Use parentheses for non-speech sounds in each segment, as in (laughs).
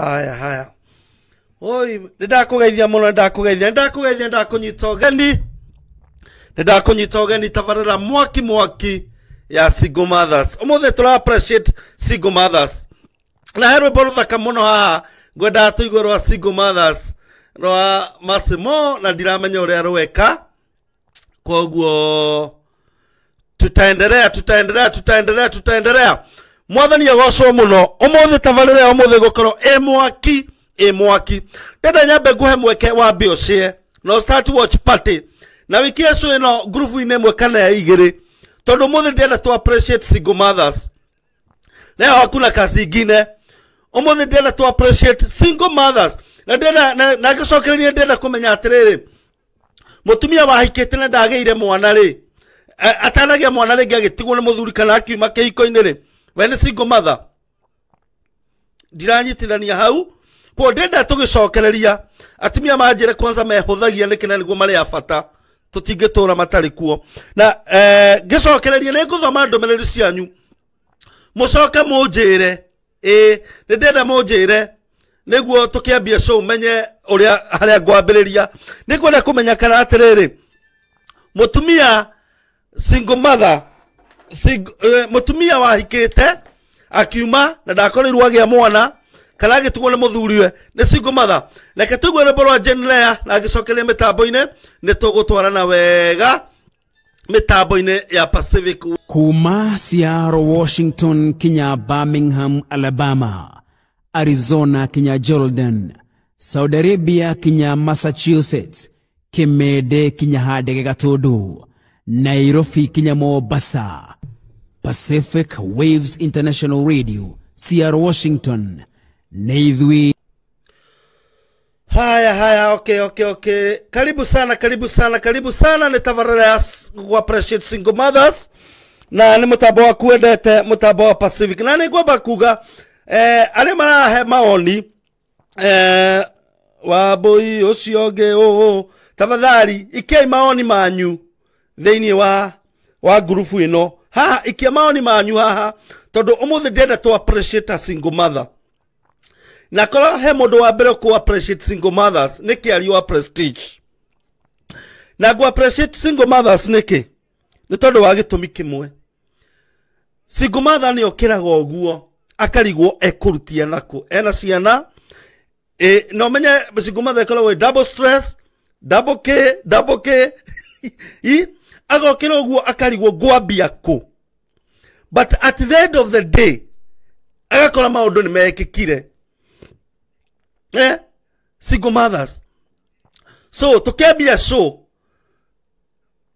haya haya oi ndakugeithia muno ndakugeithia ndakugeithia ndakunyita ũgeni ndakunyita ũgeni tabarĩra mwaki mwaki ya single mothers umuthi tura appreciate single mothers na he rwimbo ruthaka muno haha ngwendaga tuigue rwa single mothers rwa masimo na ndiramenya a rweka koguo tutaendelea tutaendelea tutaendelea tutaendelea mwathani agocwo muno umuthi tabarira umuthi gukorwo i mwaki i mwaki ndenda nyambe nguhe mweke wambe ucie no start watch party na wiki yesu ino ngurubu-inä ĩmwe kana ya igĩrĩ tondå må thä ndĩenda tw appreciate single mothers na hakuna kazi ingine må thä ndĩenda tw appreciate single mothers na ndĩenda na ngä cokereria ndĩenda kå menya atĩrĩrĩ mũtumia wahikä te na ndagä ire mwana rĩ atanagia mwana rĩngĩ agä tigwo nä må thuri kana akiuma kä hiko-inĩ rĩ we nä single mother ndiranyitithania hau kuo ndenda tå atumia manjä kwanza mehåthagia nä kä na nä guo marä a bata ra matarä kuo na eh, ngä cokereria nä ngå thoma cianyu må coke må e, re ä ndenda må njä re nä menye å rä a harä a ngwambä rä ria nä kana single mother Eh, mutumia wahikite akiuma na ndakorirwo agia mwana kana agitugwo ni muthuriwe ni singo mother reke tuigue rwimbo rwa jenlea na agicokeria mitambo-ini ni tugutwarana wega mitambo-ini ya pacific kuma siaro washington kinya birmingham alabama arizona kinya jordan saudi arabia kinya massachusetts kimede kinya hadege gatundu Nairobi Kenya, Mombasa. Pacific Waves International Radio, CR Washington, Naithwi. Haya haya, okay okay okay, karibu sana karibu sana karibu sana, nä tabarä gwa Precious Single Mothers na ni må tambo waku wendete wa Pacific na ni kwa bakuga eh, ale mara he maoni eh, wa å cio å Tafadhali ikei maoni manyu thä wa wa ngurubu ä no haha ikia maoni manyu haha tondå å to appreciate a single mother na kola he må wa mbere single mothers kä ariå wa prestige na ku nä single mothers tondå wa gä tå mi kä mwe nä ni raga å guo akarigwo ekå rutia naku ena ciana e, no menye single mother kola we double stress double k double k (laughs) agokira uguo akarigwo ngwambia kũ but at the end of the day agakora maundu ni mekikire eh single mothers so tukembia show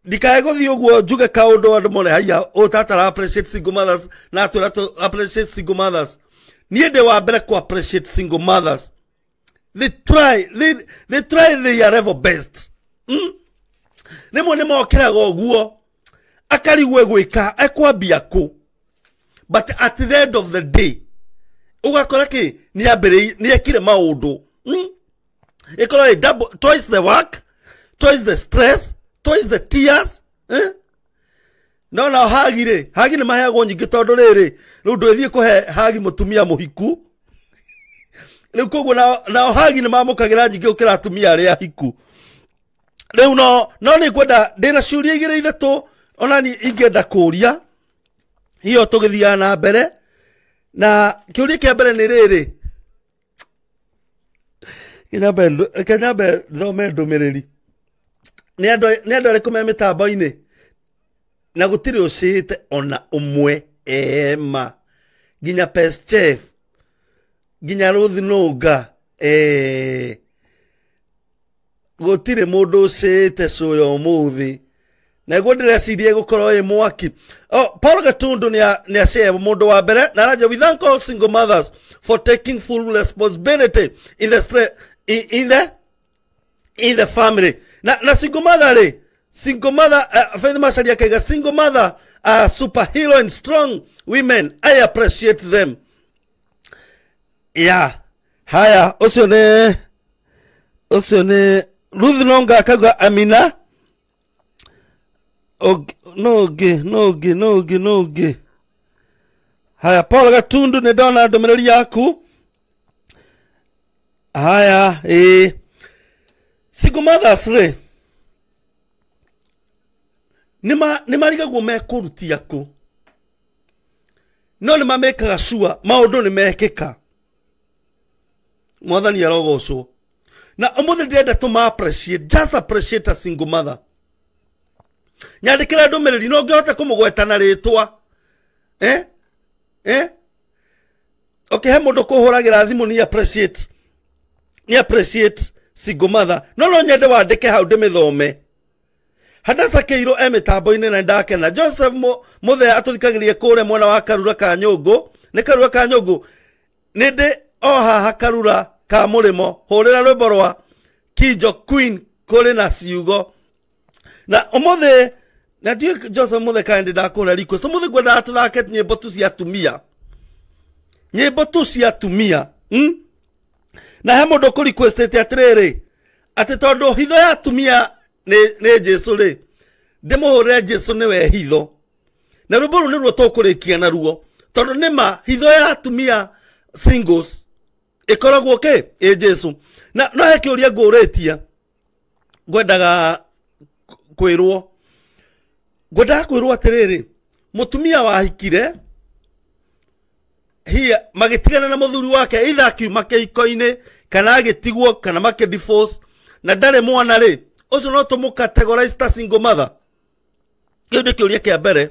ndikae guthii uguo njuge kaundu andu mone haiya utatara appreciate single mothers na atwira tu appreciate single mothers niä ndä wa mbere kå appreciate single mothers they try they, they try their level best mm? rimwe nimokeraga uguo akarigwe gwika ekwambia ku but at the end of the day ugakora ki niekire maundu ikorwo hmm? i twice the work twice the stress twice the tears eh? no nao hagi rä hagi nä maheagwo nyingä tondå rä rä rä u hagi mũtumia mũhiku må hiku rä u nao hagi nä mamå kagä ra atumia arä a hiku riu no no ni ngwenda ndä na ciå igä rä ithatå onani ingäenda kå ria hiyo tå gä thiaga na mbere na kä å ria kä mbere nä rä rä kenyambe thome ndå mä rä ri nä andå arä kå me mä tambo-inä na gå tirä å cä te ona å mwe ema nginya peschef nginya rå thinå nga eh gutire mundu ucite cuya umuthi na iguo ndirecirie gukorwo i mwaki oh, paul gatundu ni acea mundu wa mbere na raja we thank all single mothers for taking full responsibility in the, stre in, in the, in the family na, na single mother rĩ single mother uh, faith macaria akaiga single mother are superhero and strong women i appreciate them yeah haya ucio nĩ ucio nĩ ruth nonga akagwa amina noge noge noge noge haya paul gatundu nä ndona ndå yaku haya e. siku mothers rä nä marigagwo mekå rutia no nä kaga cua maå ndå nä mekä ka mwathani arogocwo na umuthi ndirenda tuma appreciate just appreciate a single mother nyandikira ndumiriri no ngihota kumugweta na ritwa eh eh okay he mundu kuhuragira thimu ni appreciate ni appreciate single mother no no nyende wandike hau ndimithome hadasa keiro emitambo-inä na ndakena joseph muthea atå thikagä kå mwana wa karura ka nyå ngå karura ka nyå ngå nä ndä o karura ka murimo hurira rwimbo rwa kijo queen kuri na ciugo na umuthi na ndiå joseph må theka ndä ndakå ra request må thä ngwendaga tå thake nyä mbo tu cia atumia nyä mbo tu cia atumia mm? na he må ndå request requestete atä rä rä hitho ya atumia nä jesu rä ndä må re jesu nä we hitho na rwä mbo rå ruo tå kå rä kia naruo tondå nä ma hitho ya atumia singles ikoragwo ki ä jesu na no he kä å ria ngå tia ngwendaga kwirwo rwo ngwendaga kwä rwo atä må tumia wahikire hiya na må thuri wake itha akiuma kä kana agä tigwo kana divorce na ndarä mwana ri å cio no tå må ta single mother kä u nä kä ria kä a mbere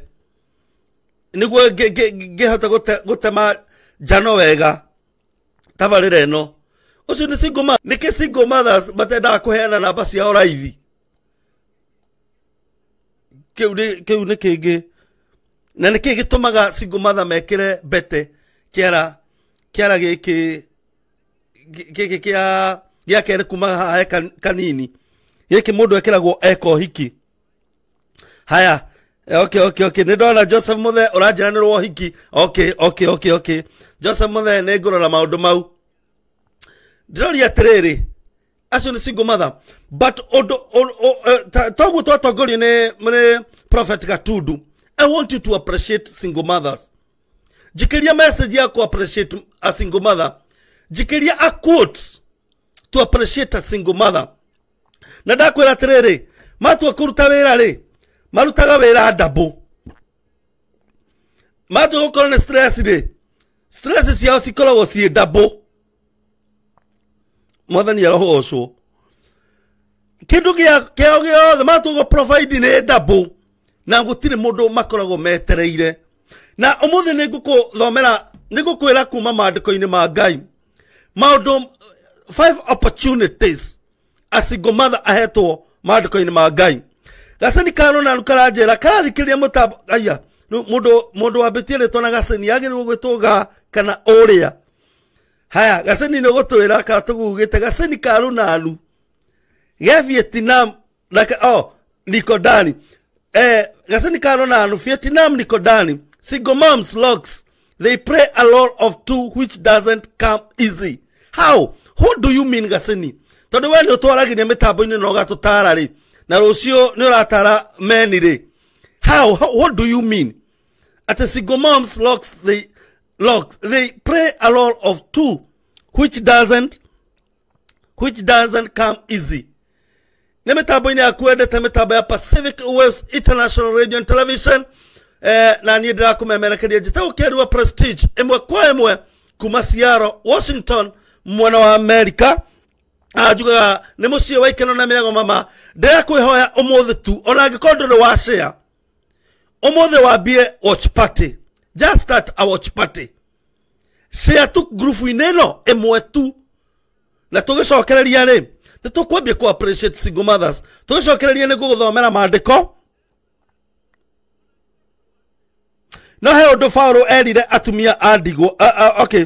nä guo ngä gå tema njano wega tabarä ra ä no å cio nä kä single mothers matendaga kå heana namba ciao raithi kä u nä kä ngä na nä kä gä tå maga single mother mekä re mbete kä ara kä ara gä kä gä kä gä kuma hae kanini gä kä må ndå ekä ragwo eka hiki haya Eh, okay okay okay nä ndona joseph må uranjä ra nä rwo hiki okay okay okay okay joseph må the nä ngå rora maå ndå mau ndä roria atä rä rä acio nä single mother but ũndå toguo twatongorio nä prophet gatundu i want you to appreciate single mothers jikiria message ya ku appreciate a uh, single mother jikiria a quote to appreciate a single mother na ndakwä ra atä rä rä matua kå ruta wä ra rä marutaga wira ndabo matu gukorwo ni stress ri stress ciao cikoragwo ciä ndabo mwathani arogocwo kindu kiao giothe matugwo provide ni ndabo na tirä må ndå makoragwo metereire na å nä ngå kå thomera nä ngå kwä ra kuma ko inä ma ngai maå five opportunities a single mother inä ma ngai gaceni karona karajera karathikiriria mutambo aya mundu mundu wambitie ritwa na gaceni agiriirwo gwitwuga kana uria haya gaceni nä gå twä ra kana tå gugä te gaceni ka rå naru ge vietnam oh, nikodani eh, gaceni ka rå naru vietnam nikodani single moms locks they pray a lot of two which doesn't come easy how who do you mean gaceni tondå we nä å twaragä ria mä tambo-inä na å gatå na rucio ni å ratara menirä how, how what do you mean at a single moms locks they lock they pray a lot of two which doesn't which doesn't come easy nä mä tambo-inä yaku wendete mä ya pacific waves international radio and television eh, na niä ndä rakå jita njätegå keriwa prestige emwe kwa emwe mwe kuma siaro washington mwana wa America njugaga nä må ciä wa ikeno na mä rego mama ndä kwä hoya å må thä tu ona angä korwo ndå nä wacea å må thä wambie watch party just start a watch party cea tu grubu-inä ä no ä mwe tu na tå gä cokereria rä nä tå kwambia kwa appreciate single mothers tå gä cokereria nä gå gå thomera mandä ko no he å ndå baå erire atumia a ndigwa okay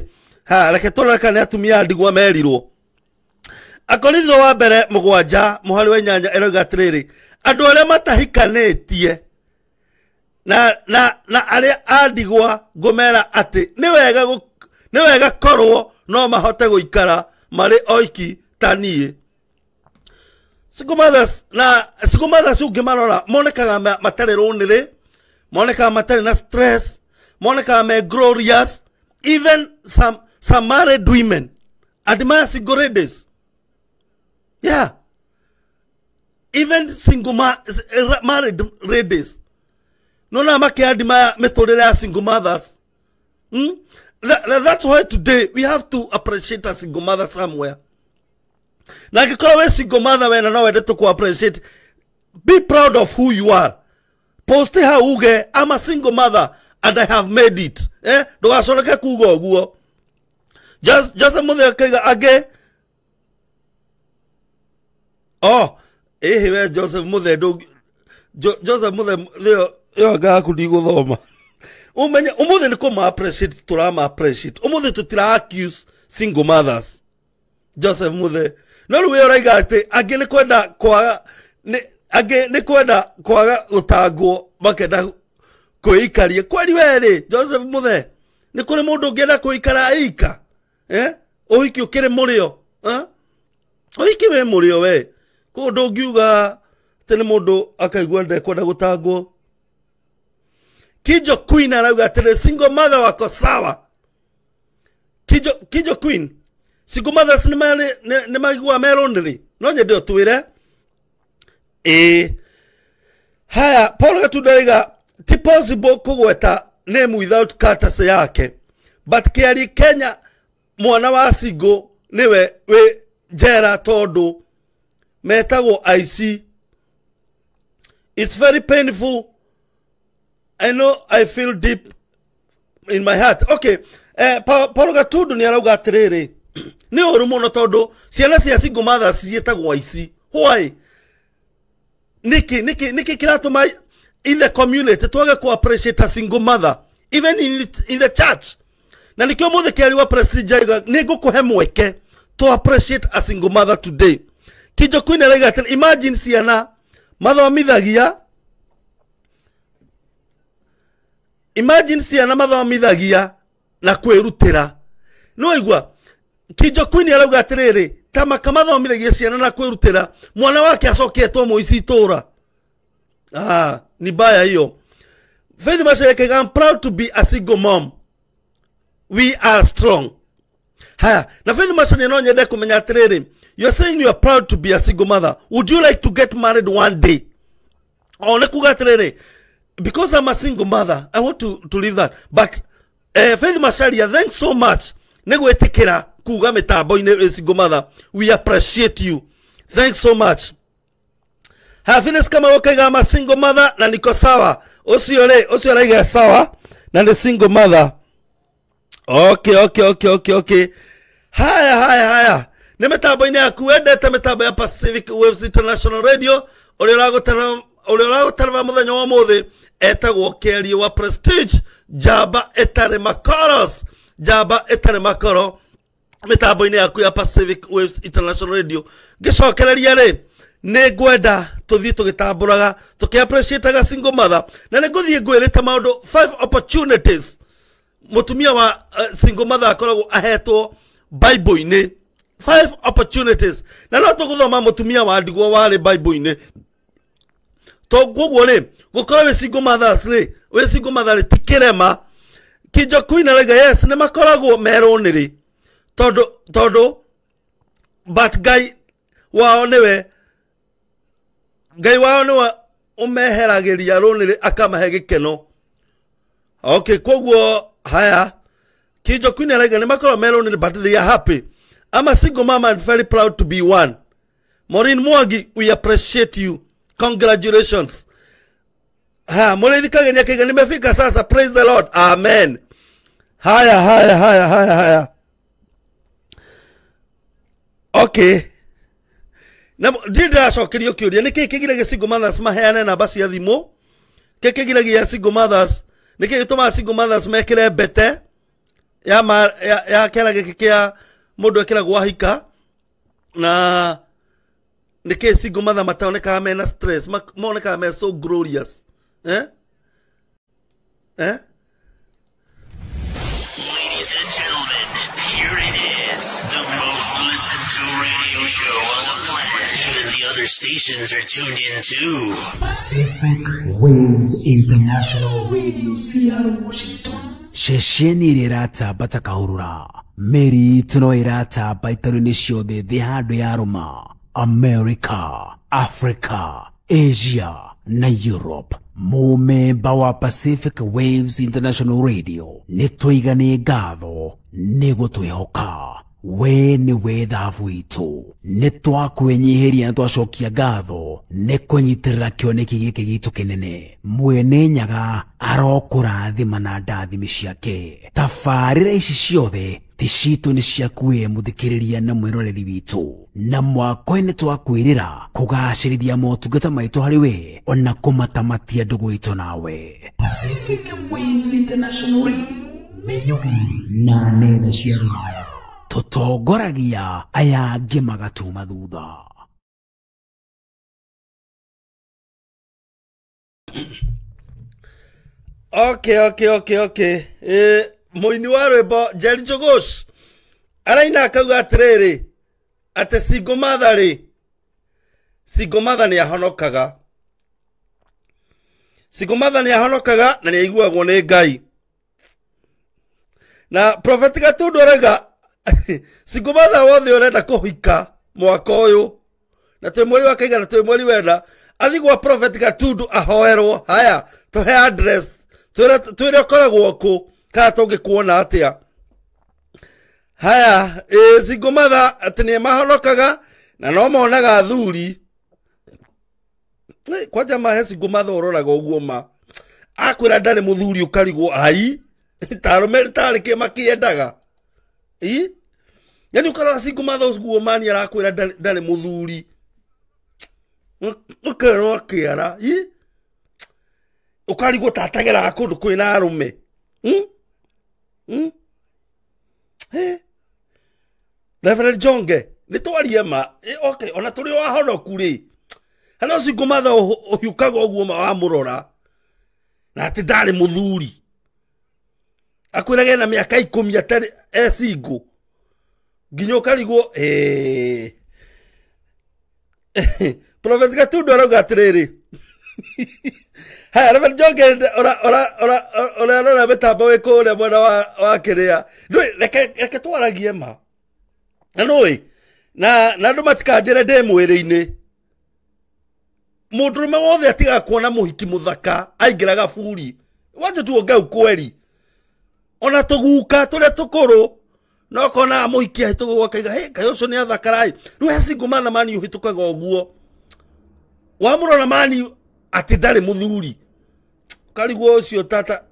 reke tå roreka nä atumia a ndigwa merirwo akorintho wa mbere mũgwanja mũhari wa inyanya ĩroiga atĩrĩrĩ andũ arĩa matahikanĩtie na na na arĩa andigwa ngũmera atĩ nĩ wega wega korwo no mahote gũikara marĩ oiki ta niĩ na cikumathas marora monekaga matarĩ rũnĩrĩ monekaga matarĩ na stress monekaga me glorious even some, some married women admire single ladies Yeah. Even single ma eh, married ladies. No, makiadi ma metodere ya single mothers. Hmm? That, that's why today we have to appreciate a single mother somewhere. Na kikorwo we single mother wena no wendete ku appreciate be proud of who you are. Poste ha uge I'm a single mother and I have made it. Eh? Do Ndugaconoke kuga guo. Just just muthe akiga again oh ihiwe joseph muthendu jo, joseph muthendu yo ngaku ndigũthoma umenye umuthi ni kũma appreciate tũrama appreciate umuthi tũtira accuse single mothers joseph muthe no rĩu we ũraiga atĩ angĩ nĩ kwenda kwaga angĩ nĩ kwenda kwaga gũtangwo makenda kwĩikaria kweri werĩ joseph muthe nĩ kũrĩ mũndũ ũngĩenda kwĩikara aika eh? ũhiki ũkĩrĩ mũrĩo eh? ũhiki wĩ mũrĩo wee koguo ndungiuga atä nä må akaigua ndekwenda gutangwo kijo queen arauga atä single mother wako sawa kijo, kijo queen single mothers ni maigua merondä no nyende å twä haya paul gatunda aiga ti possible kũgweta name without courtesy yake but kiari kenya mwana wa singo niwe wi njera tondu metagwo IC. It's very painful. I know I feel deep in my heart. Okay. Eh, Paulo Gatundu nä arauga atä (clears throat) nä å ru må no tondå ciana cia single mothers ciätagwo ic why niki niki niki kiratuma in the community twage ku appreciate a single mother even in, in the church na nikio muthikiari wa president jaiga ningukuhe mweke to appreciate a single mother today Kijo Queen araiga atĩrĩ imagine ciana mathomithagia imagine ciana mathomithagia na kwĩrutĩra igwa Kijo Queen arauga atĩrĩrĩ ta maka mathomithagia ciana na kwĩrutĩra mwana wake acoketwo mũici itũra ah, ni mbaya hiyo Faith Mashereke, I'm proud to be a single mom we are strong haya na Faith Mashereke no nyende kũmenya atĩrĩrĩ You're saying you're proud to be a single mother. Would you like to get married one day? Oh, Because I'm a single mother, I want to, to leave that. But uh, Faith Masharia, thanks so much. Negwetikira kuga mitambo eh, single mother. We appreciate you. Thanks so much. Happiness kama okaiga I'm a single mother na niko sawa. Ucio rĩ, ucio araiga sawa na ni single mother. Okay, okay, okay, okay, okay. Haya, haya, haya nä mä tambo yaku wendete mä tambo ya pacific waves international radio å rä å ragå må thenya wa må thä etagwo kerie wa prestige jamba ätarä makoros jamba ätarä makoro mä tambo-inä yaku ya pacific waves international radio ngä cokereria rä nä ngwenda tå thiä tå gä tambå raga tå kä appreciataga single mother na nä ngå thiä ngwä five opportunities må wa uh, single mother akoragwo ahetwo bible-inä five opportunities na no tumia wa mutumia wandigwo wari bible to toguo ri gukorwo wi single mothers ri wi single mother ri ti kirema kinjo queen arauga yes ni makoragwo merũnĩri tondũ tondũ but ngai wao nĩwe ngai wao nĩwe ũmeheragĩria rũnĩrĩ akamahe keno okay koguo haya kinjo queen arauga nĩ makoragwo merũnĩri but they are happy I'm a single mom and very proud to be one. Maureen Mwagi, we appreciate you. Congratulations. Ha, kage ni Kega, nimefika sasa. Praise the Lord. Amen. Haya, haya, haya, haya, haya. Okay. Na ndiracokerio kiuria nä kä kä giragia single mothers maheane namba cia thimå kä kä giragia single mothers nä kä gä single mothers mekire bete ya, ya, ya kera gä kä kä a mundu ekiragwo gwahika na nä kä singo matha matonekaga mena stress monekaga me so glorious eh? Eh? Ladies and gentlemen, here it is, the most listened to radio show on the planet. Even the other stations are tuned in too. Pacific Waves International Radio, Seattle, Washington. Shesheni rirata batakahurura mary ĩno ĩratamba itarũ ciothe thĩ handũ ya rũma america africa asia na europe mũmemba wa pacific waves international radio nĩ tũigane ngatho nĩ we nĩ we thabu itå nĩ twakwĩnyihĩria na twacokia ngatho nĩ kũnyitĩrĩra rä gĩkĩ gitũ kĩnene mwene nyaga arokũrathima na ndathimi ciake tabarä ra ici ciothe ti citũ nĩ ciaku we na mwĩroreri witũ na mwako nĩ twakwĩrĩra kũgacĩrithia motungata maitũ harĩ we ona kå matamatia ndũgå nawe Pacific Waves International na nenda cia rũraya tũtongoragia aya angĩ magatuma thutha okay okay okay okay ä mũini wa rwĩmbo njeri njũgũs araina akauga atĩrĩrĩ atĩ cingomatha rĩ cingomatha nĩ ahonokaga cingomatha nĩ ahonokaga na nĩ aiguagwo nĩ ngai na profeti gatundu arauga (laughs) singumatha wothe urenda kuhika mwaka uyu na twä mweri wa kaigana twä mweri wenda athi gwa prophet gatundu ahoerwo haya tuhe address twä re koragwo kå kana tå ngä kuona atä haya ä singumatha atä nä mahonokaga na no monaga thuri kwanja mahe singumatha å roraga å guo ma akwä ra ndarä må ai tarå tarike tarä ii yani ukara single mothers guo mani arakwira ndari muthuri ukerwo akiara i ukarigwo tatagera kundu kwina arume hmm? hmm? hey. Reverend Jonge nä twarie ma e, okay. ona tå wa wahonoku rä hana å cingå matha å hiåkaga å guo rora na atä ndarä må thuri akwä rage na mä aka ikå mi nginya ũkarigwo hey. Eh, (laughs) profes gatundu arauga atiriri (laughs) haya reven jongerere ũrĩa rora mĩtambo wĩ kũrĩa mwena wa, wa kĩrĩa ndũĩ reke, reke twaragie ma na nũĩ na na andũ matikanjĩre ndĩ mwĩrĩ-inĩ mũndũrũme wothe atigakuona mũhiki mũthaka aingĩraga buri wanje tuonge u kweri ona tũguka tũrĩa tũkũrũ no kona muhikia hitugo kaiga he kayo so ni athakarai riu he singo mana mani yu uhitukaga uguo na mani ati ndari muthuri karigwo ucio tata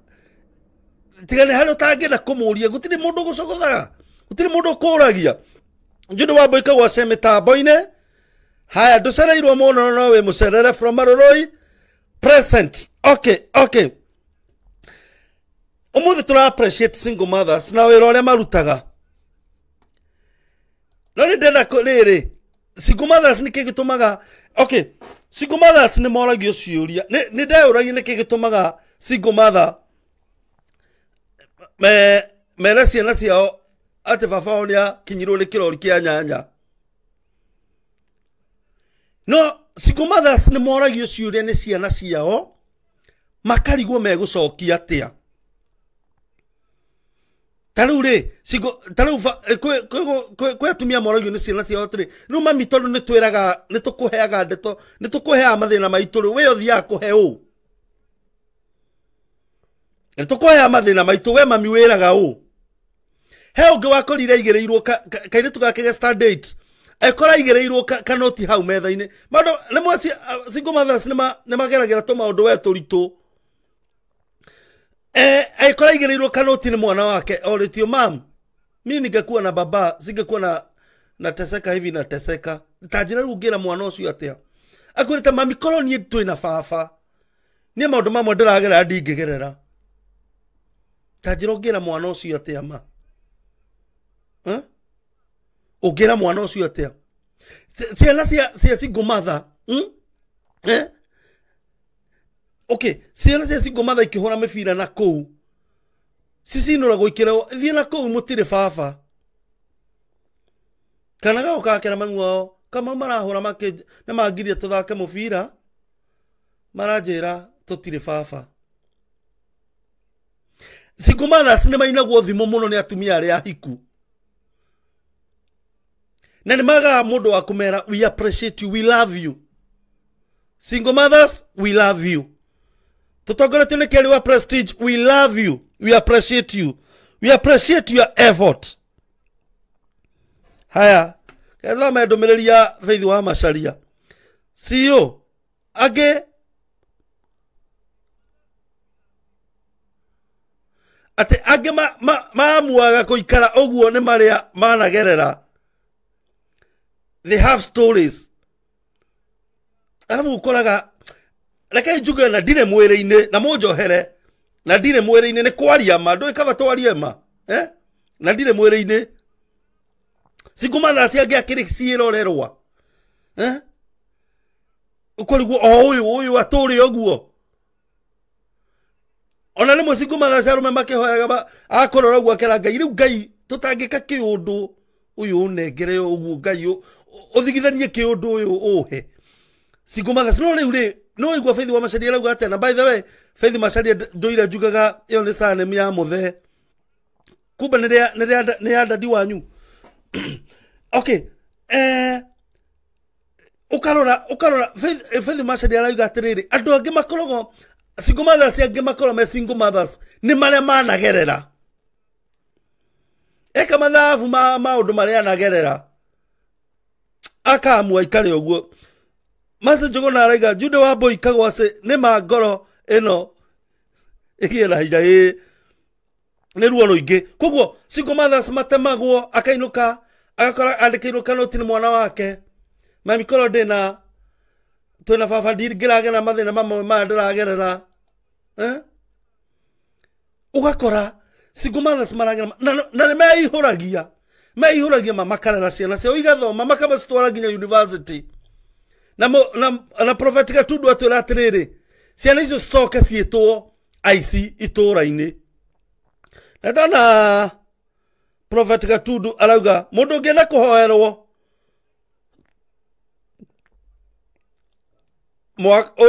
tigani hari utangenda kumuria gutiri mundu gucogothaga gutiri mundu ukuragia njuni wa mboika gwace mitambo-ini haya nducereirwo muno no wi muserere from maroroi present okay okay umuthi tuna appreciate single mothers na wira uria marutaga no nä ndenda rä single mothers nä kä gä tå maga okay single mothers nä moragio ciå ria nä ndeå ragio nä kä gä tå maga single mother me mere ciana ciao atä babao ao nä akinyirwo nä kä rori kä nyanya no single mothers nä moragio ciå ria nä ciana ciao makarigwo megå cokia atä a tarä u rä tarä u kwä atumia moragio nä ciana ciao tä rä rä u mami tondå nä twä raga nä kå ndeto nä tå kå heaga mathä na maitå rä wä othiaga kå he å nä tå mathä na maitå we mami wä raga å he å ngä wakorire aigä rä irwo kairä tå ekora aigä kanoti hau metha-inä maå ndå rä mathas nä mageragä ra tå maå ndå we tå aikora eh, eh, aigereirwo kanoti nĩ mwana wake orĩtio mam mi ningekuwa na baba singekuwa na nateseka hivi nateseka tanjira rä u ngä ra mwana å cio atä a akwä rä te mami korwo niä twä na baba niä maå ndå mamwe ndä ragerera ndingä gerera tanjira å ngä ra mwana å cio atä a ma å ngä ra mwana å cio atä a ciana cia cingå matha okay ciana cia cingo matha ikĩhũra mĩbira na kũu cicinũra gũikĩra thiĩ na kũu mũtirĩ baba kana gago gakera mang'u ao kamau marahũra nĩ mangiria tũthake mũbira maranjĩra tũtirĩ baba cingo mathas nĩ mainagwo thimũ mũno nĩ atumia arĩa ahiku na nĩ magaga mũndũ wa kũmera we appreciate you we love you single mothers we love you tutogoletilikeli wa prestige we love you we appreciate you we appreciate your effort haya kethome ndumiriri ya feithi wa macaria cio e angĩ atĩ angĩ maamuaga ikara ma kũikara ũguo nĩ marĩa managerera they have stories arabu ũkoraga rekei njuge na ndirĩ mwĩrĩ-inĩ na mũnjohere na ndirĩ mwĩrĩ-inĩ nĩ kwaria ma ndũĩ kaba twarie ma eh? na ndirĩ mwĩrĩ-inĩ cikumathaa ciangĩ akĩrĩ ciĩrorerwa eh? ũkoriguo o oh, ũyũ ũyũ atũrĩ ũguo ona rĩmwe cikumathaa cia arũme makĩhoyaga akũrora ũguo akera ngai rĩu ngai tũtangĩka kĩũndũ ũyũ ũnengere ũguo ngai ũthigithanie kĩũndũ ũyũ ũhe cikumathaa no rĩu rĩ no igwa feithi wa macaria rauga atia na by the way feithi macaria nduire njugaga iyo ni sanemi ya muthe kumba nä ya dadi wanyu (clears throat) okay eh, ukarora ukarora feithi eh, macaria rauga atiriri andu angi makoragwo single mothers angä makorwo me single mothers nä marä a managerera eka mathabu ma maå ndå marä a anagerera akaamua ikare å masa jogo na raiga jude wa boy ne ma goro ino igie la hija i ni ruo ruingi koguo singo mathas matemagwo akainuka agakora andikirwo kanoti ni mwana wake mamikoro de na to na fafa twina baba ndingiragera mathina mamwe maya ndiragerera eh? ugakora singo mathas maragera na ni meihuragia meihuragia mamakarera ciana ciao igathoma makabacitwara nginya university na, mo, na, na profetika tundu atwä ra atä rä rä ciana icio cicoke ciätwo aici itå ra-inä na ndona prophet gatundu arauga mundu ngienda kuhoerwo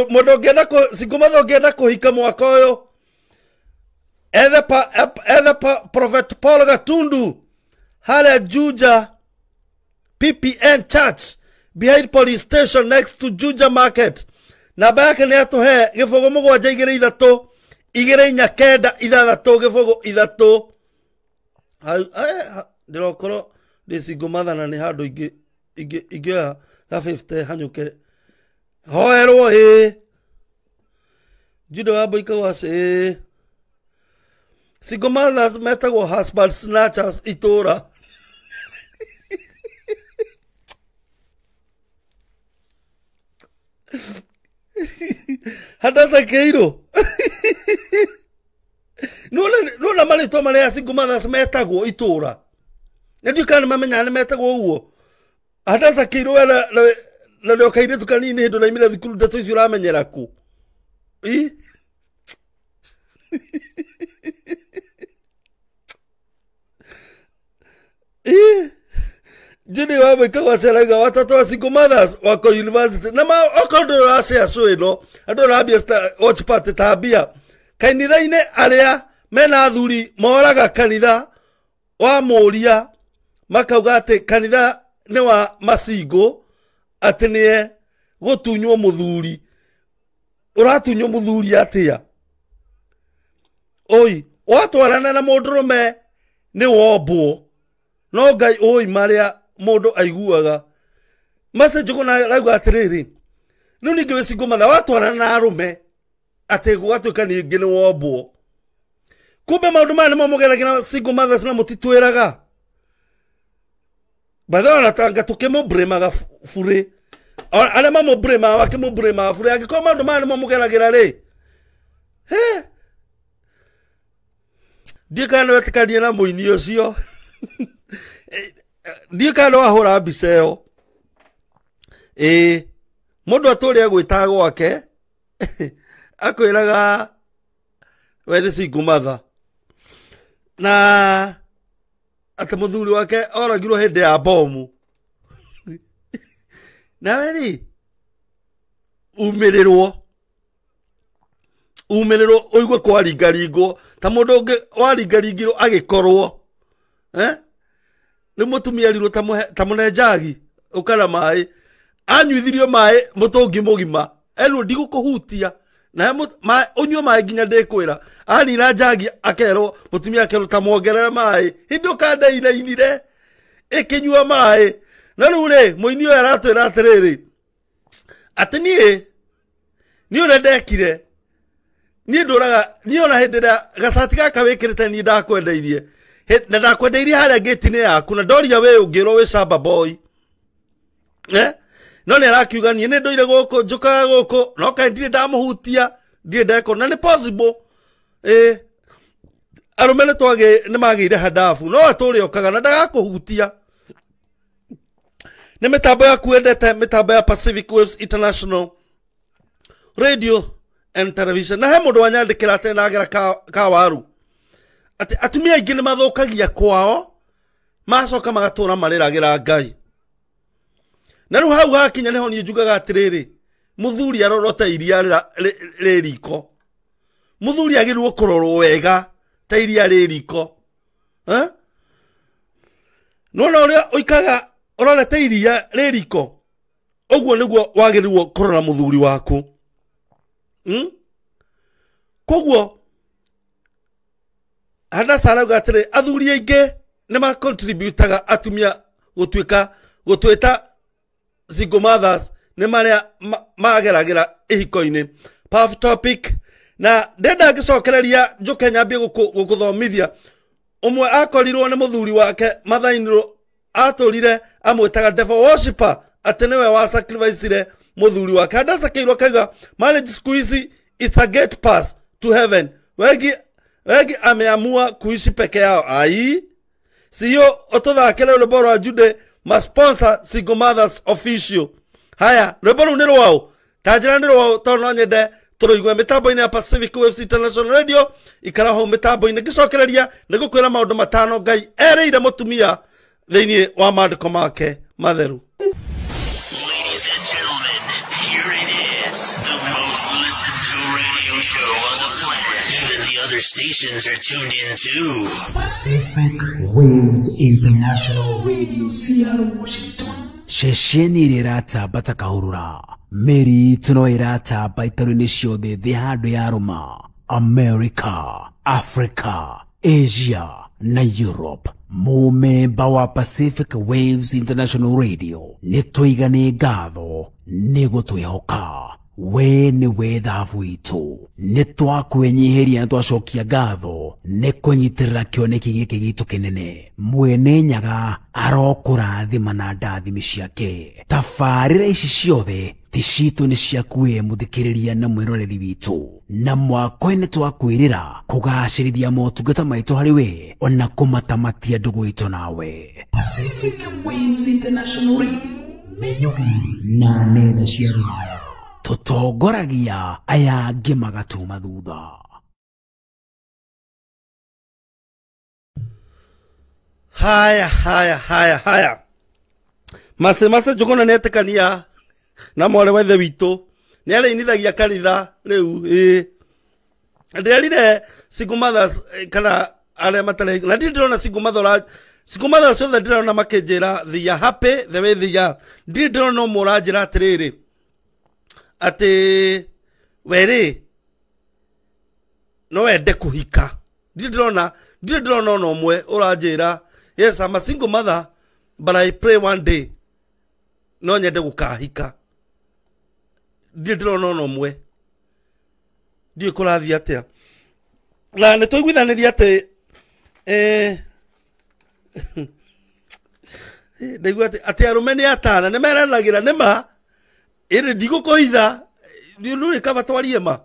mundu ngienda singumatho ngienda kuhika mwaka uyu ethe pa, ethe e pa, prophet paul gatundu haria juja ppn church behind police station next to Juja market namba yake nä atåhe gä bågå må gwanja igä inya kenda ithathatå gä bågå ithatå eh, ndä mathana nä handå ingä oya gabäbte hanyå hoerwo ä juda wa mboikagwas ä cingå mathas metagwo hasbal snatchers itå handasa keiro nona marĩtwa marĩa ya single mothers metagwo itũũra na ndiũĩ kana nä mamenyaga nä metagwo guo handasa keiro we na rĩo kairĩtu kanini hĩndĩ re thukuru ndeto icio å ramenyera i (laughs) njini kawa gwaceraiga watatå wa single mothers wako university na okorwo rase ya suwe no andå rabia sta ochipate tabia kanitha ine alea mena adhuri moraga kanitha wa moria makauga atä kanitha ne wa macingå atä nä gũtunywo mũthuri ũratunywo mũthuri oi watwarana na mundurume ni wombwo no ngai maria marĩa mundu aiguaga mase jugo na rauga atiriri riu ningi wicigo matha watwarana na arume ati gwatuika ningi ni wombwo kumbe maundu maya nimo mugeragira single mothers na mutitwiraga bathe wanatanga tukimubrimaga buri aria mamubrimaga makimubrimaga buri angikorwo maundu maya nimo mugeragira ri he ndiä kana nä wetä kanie na må ini å cio (laughs) ndiũkaga no ahũra mbica ĩyo ĩĩ mũndũ atũũre egwĩtaga gwake (laughs) akwĩraga we nĩ cingumatha na atĩ mũthuri wake oragirwo hĩndĩ ya bomu (laughs) nawe rĩ umĩrĩrwo umĩrĩrwo ũigue kwaringaringwo ta mũndũ ũngĩ waringaringirwo agĩkorwo eh? nä må tumia rirå ta må ne å kara maä anyuithirio maä må tå ngä må gima enå ndigå kå hutia na å nyua maä nginya ndä kwä ra anina njagi akerwo må tumia akerwo ta mwongerera maä hä ndä å kandeinainire ä kä nyua maä na rä u rä må ini å yå aratwä ra atä rä rä atä niä nä å rä ndekire niä ndå raga niä ona hä ndä ä rä a gacati gaka wä kä rä te niä ndakwendeirie na ndakwendeirie harä ngäti-inä yaku na ndoria wä å ngä rwo wä camba boy eh? no nä arakiuga niä nä ndå gå kå njå kaga gå no kaä ndirä ndamå hutia ndirä ndekå na nä possible eh, arå me nä magä ire hadafu no atå rä okaga na ndagakå hutia nä mä tambo yaku ya pacific waves international radio and television na he må ndå wanyandä kä ra atä ka, ati atumia aingĩ nĩ mathũkagia kwao macoka magatũra marĩragĩra ngai na rĩu hau hakinya nĩho niĩ njugaga atĩrĩrĩ mũthuri arorwo ta iria rĩ riko mũthuri agĩrĩirwo kũrorwo wega ta iria rĩ riko nona ũrĩa ũikaga ta iria rĩ riko ũguo nĩguo wagĩrĩirwo kũrora mũthuri waku hmm? koguo hana hanasa arauga atĩrĩ athuri aingĩ nĩ makontributaga atumia gũtuĩka gũtuĩta zigo mothers nĩ marĩa mageragĩra ihiko-inĩ paf topic na ndenda ngĩcokereria njũke nyambie gũkũthomithia ũmwe akorirwo nĩ mũthuri wake mathainirwo atũrire amwĩtaga devo atenewe wa nĩwe wasacrificire mũthuri wake andacakeirwo akaiga marriage siku ici it's a gate pass to heaven wegi wengi ameamua kuishi peke yao ai siyo otothakire rwimbo rwa jude masponsa single mothers official haya rwimbo rä u nä rwao tanjä ni rwao tondå no nyende tå roigue mä ya pacific waves international radio ikara hau mä tambo-inä ngä cokereria nä gå kwä matano ngai erä ire må tumia wa mandä ko make matheru Ladies and gentlemen, here it is, the most listened to radio show on sister stations are tuned in too. Pacific Waves International Radio, Seattle, Washington. Shesheni irerata batakahurura. Meri tuno irata baitarini ciothe thi handu ya ruma. America, Africa, Asia na Europe mumemba wa pacific waves international radio nitwigane ngatho nigutwihoka we nĩ we thabu itå nĩ twakwĩnyĩhĩria na twacokia ngatho nĩ kũnyitĩrĩra kĩoneki gĩkĩ gitũ kĩnene mwene nyaga arokũrathima na ndathimi ciake tabarĩra ici ciothe ti citũ nĩ ciaku we mũthikĩrĩria na mwĩroreri witũ na mwako nĩ twakwĩrĩra kũgacĩrithia motungata maitũ harĩ we ona kũmatamatia ndũgũ itũ nawe Pacific Waves International Radio, na nenda cia rũraya tũtongoragia aya angĩ magatuma thutha haya haya haya haya macĩ macĩ njũgũna nĩ etĩkania na mware wa ithe witũ nĩ arĩinithagia kanitha rĩu ĩĩ ndĩerire singumatha kana arĩa matarĩ na ndirĩ ndĩrona singumatha singumatha ciothe ndĩrona makĩnjĩra thia happy the way thia ndirĩ ndĩrona ũmwe ũranjĩra atĩrĩrĩ ati weri no wende kũhika ndirĩ ndĩrona ndirĩ ndĩrona ona ũmwe ũranjĩra yes I'm a single mother but I pray one day no nyende gũkahika ndirĩ ndĩrona ona ũmwe ndiũĩ kũrathiĩ atĩa na nĩ tũiguithanĩria atĩ (laughs) ndaigua atĩ atĩ arũme nĩ atana nĩ meranagĩra nĩ ma ä ndigåkåhitha ni rä kaba twarie ma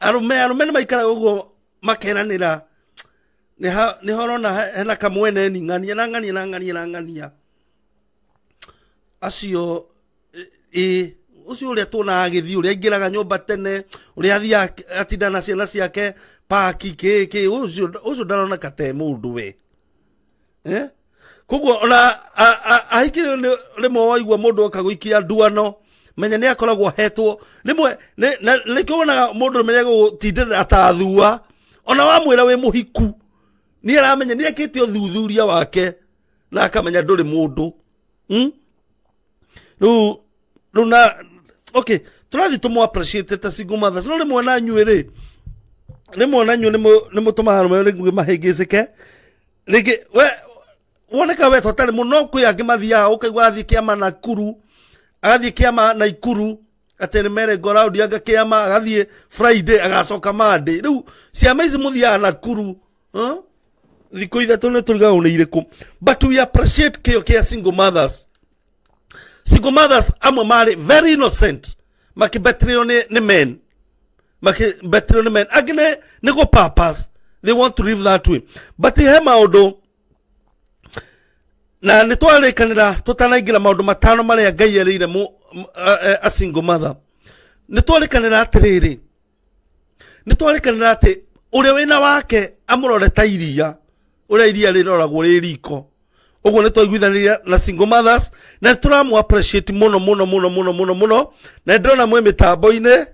arume arume nä maikaraga ugo guo makeranä ra nä horona hena kamweneni ng'ania na ng'ania na ng'ania na ng'ania acio ä ucio uria tuonaga agithi uria aingiraga nyumba tene uria athia atinda na ciana ciake paki ke ki ucio ucio ndaroneka te mundu we eh koguo ona ahikire rimwe waigua mundu oka guikia nduano menya nä akoragwo hetwo rĩmwe nä kä wonaga må ndå rå gå atathua ona wamwä ra wä må hiku nä aramenya nä ekä te å thuthuria wake na akamenya ndå rä hmm? ndå rä na okay tå rathiä appreciate mwapreciate ta cingumathas no rä mwe nanyuä rä rä mwe nanyuä nä må tå maga rå me rä ke rä ngä woneka weta ũtarĩ mũno kwĩ angĩ mathiaga ũkaigua athiĩ kĩama na kuru agathiĩ kĩama na ikuru atĩ nĩ mere ngoraudi anga kĩama agathiĩ friday agacoka mande rĩu ciama ici mũthiaga na kuru hm? thikå ithatå nä tå rigagwo nä irä kå but we appreciate kä yo kä a single mothers single mothers amwe marä very innocent makä beträ nä men makä beträ nä men angä nä gå purpose they want to live that way but he he maå ndå na nä twarä tå tanaingä ra maå ndå matano marä a ngai arä ire asingo matha nä twarä kanä ra atä rä rä nä twarä kanä ra atä å rä a wä na wake amå rore ta iria å rä a iria rä roragwo rä riko å guo nä twaiguithanä ria na single mothers na nä tå ramå må no må no må no må no må no na nä ndärona mwä mä tambo-inä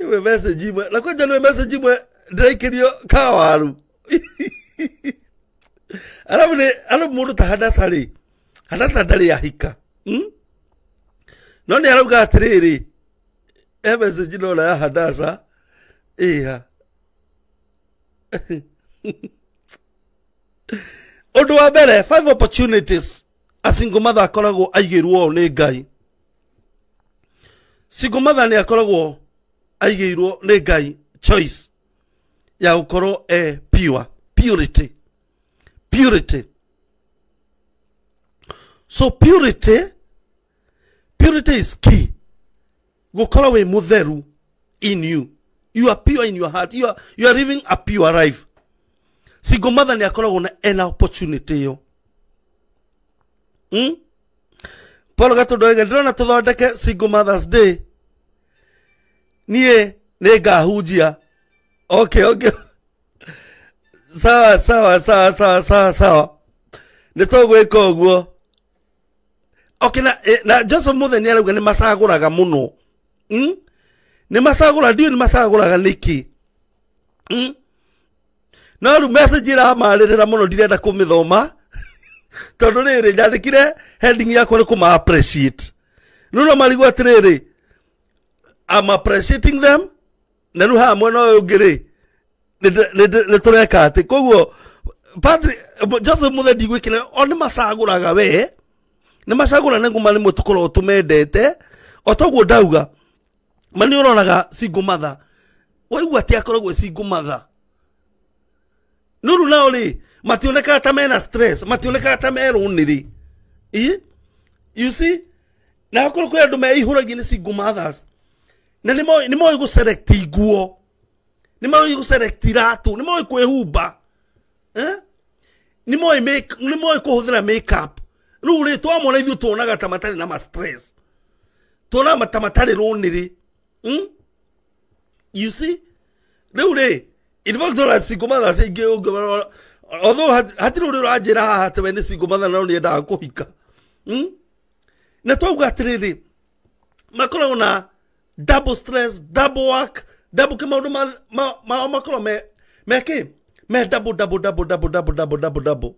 imwe message imwe na kwanja nä message imwe ndä raikä rio kawaru (laughs) alafu arabone alafu mundu ta hadasa ri hadasa ndarä yahika hmm? no nä arauga atä rä rä message nona ya hadasa iha å (laughs) ndå wa mbere five opportunities a single mother akoragwo aigä rwo nä ngai single mother ni akoragwo aigä irwo nä ngai choice ya gå e pure purity purity so purity purity is key gukorwo wi mutheru in you you are pure in your heart you are, you are living a pure life single mother ni akoragwo na ena opportunity yo hmm? paul gatundorega ndirona tuthondeke single mothers day nie nä ngahunjia okay okay sawa sawa sawa sawa sawa sawa nä tågwä ka å guo okay, na, eh, na joseph må thä nä arauga nä macagå raga må no mm? ni macagå ra ndiå nä macagå raga nä kä mm? no rä message ä ramarä rä ra må no ndirenda kå mä thoma (laughs) tondå kire heading yako ni kuma appreciate rä no marigwo atä am appreciating them na rä u haha mwena å nä tå reka atä joseph muthendi gwä kä ra o nä macagå raga we nä macagå ra naguma rä mwe tå korwo tå mendete o toguo ndauga ma nä å roraga cingå matha waigua atä akoragwo cingå e matha nä å ru nao rä mationekaga ta mena mationekaga ta merå nä rä ä na hakorwo kwä andå meihå ragia nä cingå mathas na nä moä gå nguo nimewahi kuselect iratu nimewahi kwihumba eh? nimewahi make nimewahi kuhuthira makeup riu ri twamona ithuĩ tuonaga ta matarĩ na ma stress tuonaga ta matarĩ rũnĩrĩ mm? you see riu rĩ in fact ona single mothers ingĩ ũngĩmarora although hatirä rä ranjä haha atä we nä cingomatha na nä endaga kå hika hm? na twauga atä rä makoragwo na double stress double work ndambũke maũndũ mao makorwo me mekĩ me ndambũ ndambũ ndambũ ndambũ ndambũ ndambũ ndambũ ndambũ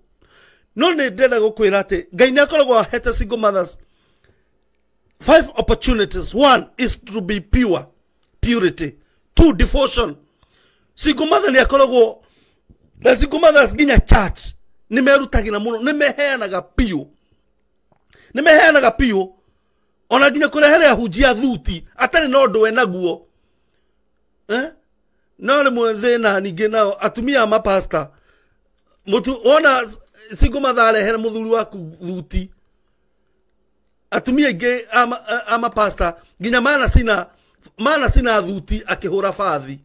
no nĩ ndĩrenda gũkwĩra atĩ ngai nĩ akoragwo ahete single mothers five opportunities one is to be pure purity two devotion single mother nĩ akoragwo na single mothers nginya church nĩ merutagĩra mũno nĩ meheanaga piũ nĩ meheanaga piũ ona nginya kũrehere ahunjia thuti atarĩ na ũndũ we naguo eh? mwe thä na ningä nao atumia mapasta mutu wona matharehere må thuri waku thuti atumia aingä amapasta nginya mana cina mana cina thuti akihura bathi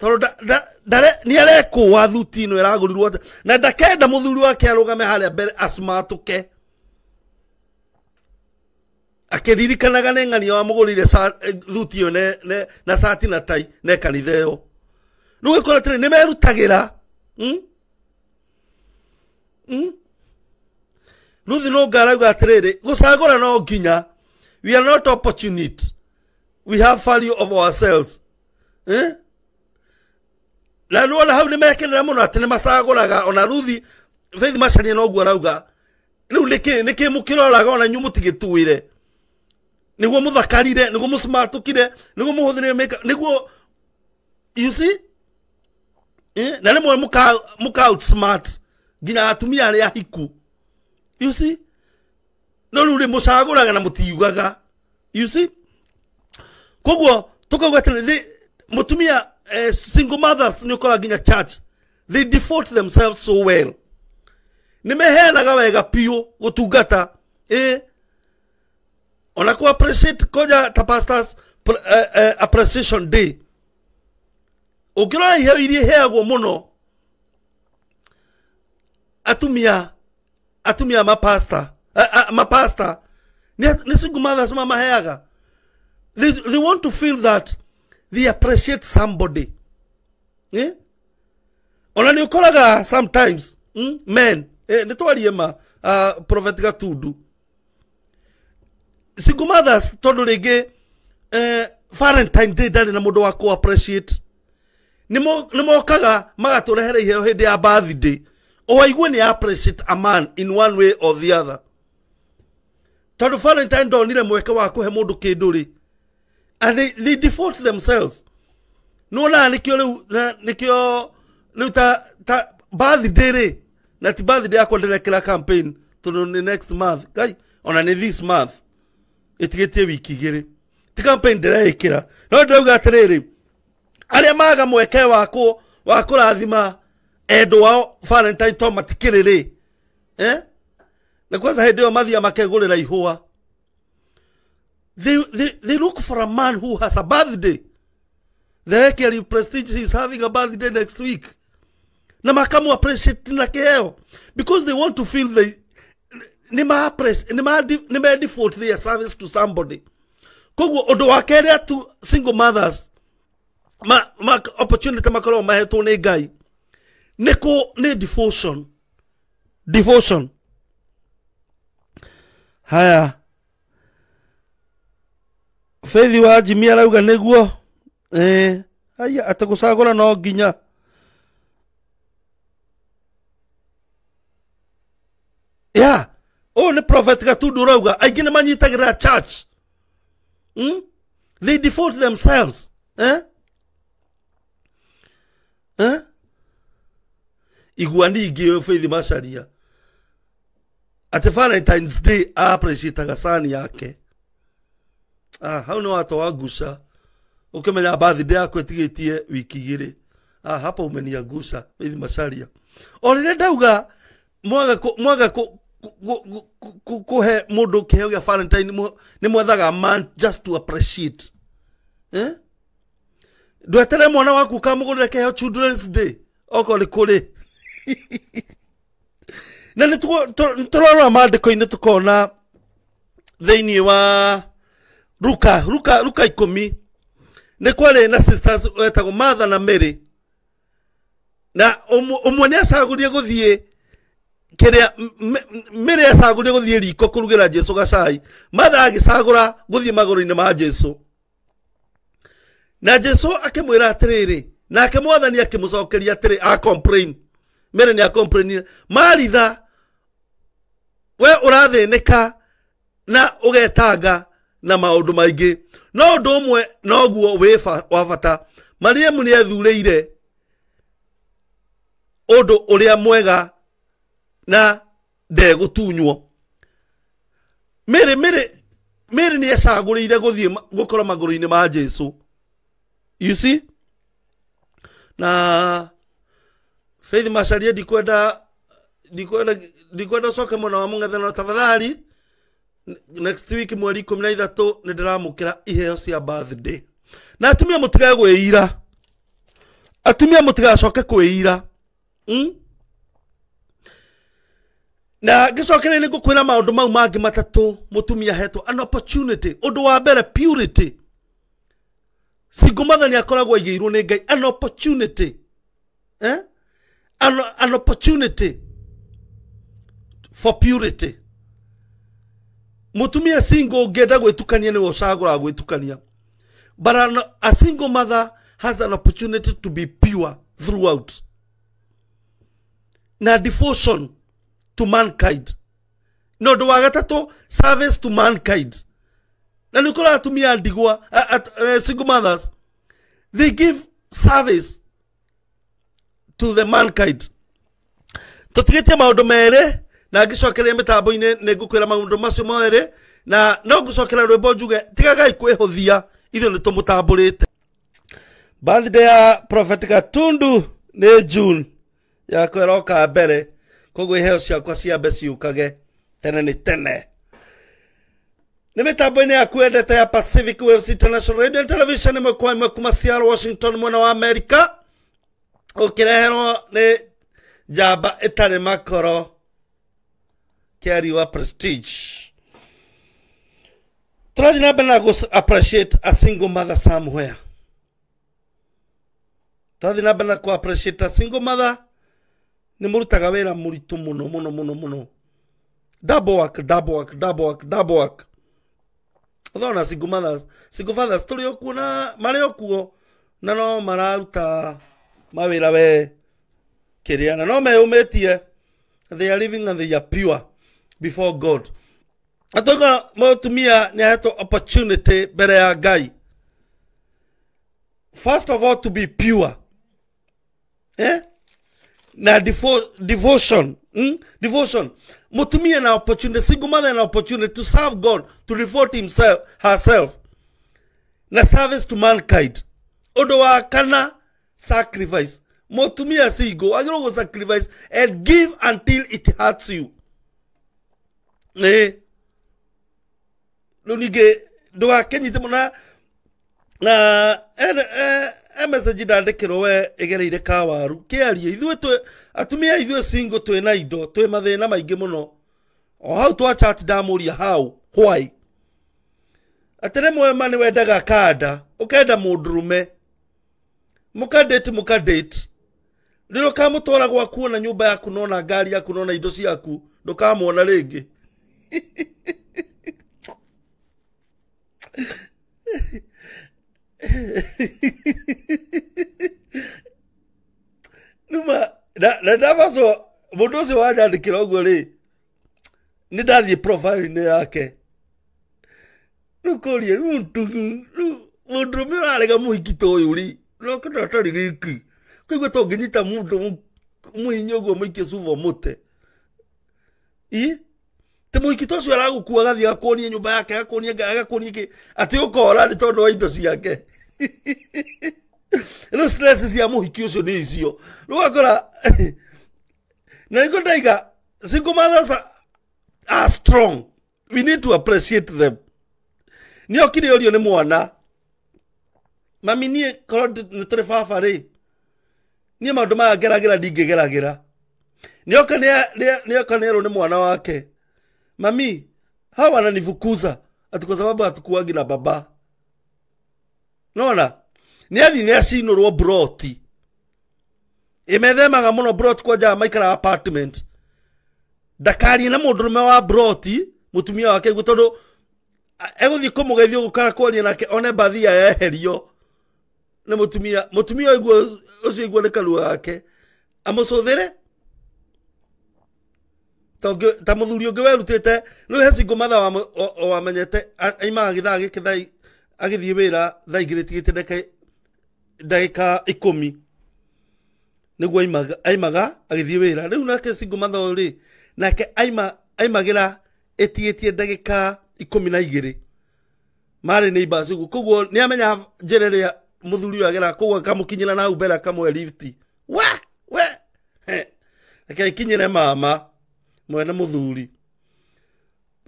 tondå nä arekå wa thuti ä no ä ragå rirwo na ndakenda må thuri wake arå game harä a mbere acumatå ke akiririkanaga eh, ne ng'ania wamugurire thuti iyo na sati na tai ne kanitha iyo rä u gä korwo nä merutagä ra hmm? hmm? ruthi nå ngarauga atä rä rä gå cagå ra no nginya we are not opportunite we have value of ourselves eh? na nä wona hau nä mekenera må no atä nä macagå raga ona ruthi feithi macania noguo arauga rä u nä kä må kä roraga ona nyu må tigä niguo muthakarire niguo musmatukire niguo muhuthirire meka niguo you see eh na rimwe muka muka smart gina atumia ya hiku you see no rä mucagåraga na må tiugaga koguo tukauga atä mutumia eh, single mothers ni å gina church they default themselves so well nä meheanaga wega piå gå tungata eh, unakuwa appreciate koja tapastas uh, eh, uh, eh, appreciation day ukirora iheo iria iheagwo muno atumia atumia mapasta uh, uh, mapasta ni single mothers mamaheaga they, they want to feel that they appreciate somebody eh? ona nä å sometimes mm? men eh, nä twarie ma uh, prophet gatundu single mothers tondu ringi eh, valentine day ndari na mundu wa ku appreciate ni mokaga magaturehere iheo hindi ya birthday waigue ni appreciate a man in one way or the other tondu valentine ndonire mweke wa kuhe mundu kindu ri and they, they default themselves no nona nikio riu nikio riu ta, ta birthday ri na ti birthday yakwa ndirekira campaign tondu ni next month kai ona ni this month itigitie wiki igiri ti campaign ndireikira no ndirauga atiriri aria maga mweke wako wa kurathima endo wao valentine to matikiriri eh na kwanza hindi iyo mathia makegurira ihua they, they, they look for a man who has a birthday the hekeri prestige is having a birthday next week na makamu appreciate na kiheo because they want to feel the nimedefault their service to somebody koguo undu wa keri single mothers ma, ma opportunity makoragwo mahetwo nä ngai nä kå nä devotion devotion haya feithi wa jimi arauga nä guo eh, aya atä gå cagå ra no nginya ya yeah one prophet gatuduroiga aingä nä manyitagä rä ra church mm? they default themselves eh? Eh? igua ningä faithi macaria atä valentines day apreciataga sani yake ah, hau nä wato wa nguca å kä menya bathindä yakw ä tigä tie wiki igä rä ah, hapa umenia nguca faithi macaria o rä rä ndauga mwaga, ku, mwaga ku, kuhe mudu kiheo gia valentine ni mwethaga man just to appreciate eh ndwetere mwana waku kamugurire kiheo children's day oko ni kuri na nä tå mandäko-inä tå kona thä inä wa ruka ruka ruka ikå nä kwarä na sisters wetagwo martha na mary na å mwe nä acagå kiria mire acagure guthie riko kurugira jesu gacai matha agicagura guthie maguru-ini ma jesu na jesu akimwira atiriri nake mwathani akimucokeria atiri a complain mire ni a complainire maritha we urathinika na ugetanga na maundu maingi no undu umwe noguo wi wa bata mariamu ni athureire undu uria mwega na ecagå rä ire gå thiä gå korwo magå rå -inä ma jesu you see na faith macaria ndikwenda ndikwenda ndikwenda ũcoke mwena wa mũng'ethanĩro tafadhali next week mweri ikũmi na ithatũ nĩ ndĩramũkĩra iheo cia birthday na atumia mũtigae ira atumia mũtigacoke kwĩira mm? na gicokere ni ngukwira maundu mau mangi matatu mutumia hetu an opportunity undu wa mbere purity single ni akoragwo aigeirwo ni ngai an opportunity eh? an, an opportunity for purity mutumia single ungienda gwitukania ni ucaguraga gwitukania but an, a single mother has an opportunity to be pure throughout na devotion to mankind no ũndũ wa to service to mankind na nĩ ũkora atumia ndigwa uh, single mothers they give service to the mankind tũtigĩtie maũndũ merĩ na ngĩcokeria mĩtambo-inĩ nĩ ngũkwĩra maũndũ macio merĩ na no ngũcokera rwĩmbo njuge tigagai kwĩhũthia ithuĩ nĩ tũmũtambũrĩte birthday ya prophet tundu nĩ june yakwa ĩroka mbere koguo iheo ciakwa ciambe mbe ciukage tene nĩ tene nä mĩtambo-inĩ yaku endete ya pacific waves international radio television ĩmwe kwa ĩmwe kuma seattle washington mwena wa amerika reherwo nä njamba ĩtarĩ makoro kĩari wa prestige tũrathiĩ na mbere na appreciate a single mother somewhere tũrathiĩ na mbere na appreciate a single mother ni murutaga wera muritu muno muno muno muno double work double work double work double work thona single mothers single fathers turi okuo na mari okuo na no mararuta mawira we kiria na no meyumitie they are living and they are pure before god atoka tumia nä ahetwo opportunity mbere ya ngai first of all to be pure eh? na devo, devotion mm? devotion mutumia na opportunity single mother na opportunity to serve god to devote himself herself na service to mankind undu wa kana sacrifice mutumia single agirwo go sacrifice and give until it hurts you ne eh? lo nige do wa kenyi må na eh, eh message ndandikirwo we igereire kawaru waru kiarie ithuĩ twĩ atumia ithuĩ singo twĩ na indo twĩ mathĩna maingi muno o hau twa chat ndamũria hau why atĩ rĩmwe ma nĩ wendaga kanda ũkenda mũndũrũme mũkandĩti mũkandĩti rĩrĩa ũkamũtwara gwaku ona nyũmba yaku nona ngari yaku nona indo ciaku ndũkamwona rĩngĩ (laughs) numa na ndamaco mundu ucio wanyandikira uguo ri ni ndathiä profile-inä yake rä u kårie må ndå mä ta å yå ri nakätatarä gä ki kåigua to ngä nyita må ndå må inyä å i tä må iki ta å cio aragå kua agathiä yake agakuonie agakuonie kä atä å kora nä wa indo ciake ro stress cia må hiki å cio nä icio rå gakora na nä ndaiga single mothers are strong we need to appreciate them nä okire å rio nä mwana mami niä korwo nä tå rä baba rä niä maå ndå maya ngeragä ra ndingä geragä ra nä oka nä erwo nä mwana wake mami hawa na ati atukwa sababu hatukuangi na baba nona nä athire acinå rwo broti ä methemaga må no broti kwanjaga maikara apartment ndakarie na må ndå rå wa broti må tumia wake guo tondå egå thiä kå må geithia gå kara kwaria nake one mbathia yeherio nä må tumia må tumia å cio iguo nä karua gake amå cå thä re ta må thuri å ngä werutä te rä u he cingå wamenyete aimaga gä thaa gä kä agithii wira thaa igiri tigite ndagika ikumi niguo aimaga agithii wira riu nake singo matho ri nake aimagira itigitie ndagika ikumi na igiri marä nä imbas å guo koguo nä amenya njä ra ä rä a må thuri å agera koguo akamå kinyä na umbera kamwe lift wa we reke ikinyä re mama mwene muthuri